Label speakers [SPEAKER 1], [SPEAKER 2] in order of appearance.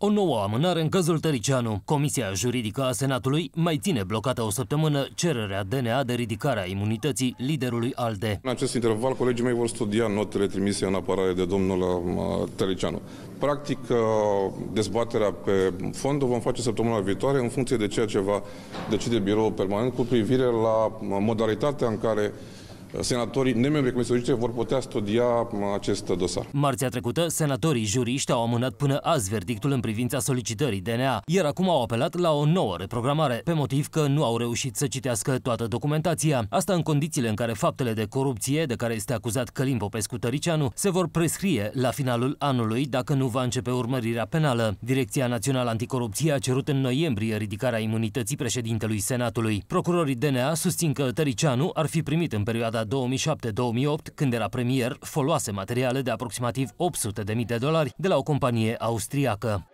[SPEAKER 1] O nouă amânare în cazul Tăricianu. Comisia juridică a Senatului mai ține blocată o săptămână cererea DNA de ridicare a imunității liderului ALDE.
[SPEAKER 2] În acest interval, colegii mei vor studia notele trimise în apărare de domnul um, Tăricianu. Practic, uh, dezbaterea pe fond o vom face săptămâna viitoare în funcție de ceea ce va decide biroul permanent cu privire la modalitatea în care senatorii nemembri Comisiei Juridice vor putea studia acest dosar.
[SPEAKER 1] Marțea trecută, senatorii juriști au amânat până azi verdictul în privința solicitării DNA, iar acum au apelat la o nouă reprogramare, pe motiv că nu au reușit să citească toată documentația. Asta în condițiile în care faptele de corupție, de care este acuzat Călim Popescu Tăricianu, se vor prescrie la finalul anului dacă nu va începe urmărirea penală. Direcția Națională Anticorupție a cerut în noiembrie ridicarea imunității președintelui Senatului. Procurorii DNA susțin că Tăricianu ar fi primit în perioada perioada 2007-2008, când era premier, foloase materiale de aproximativ 800.000 de dolari de la o companie austriacă.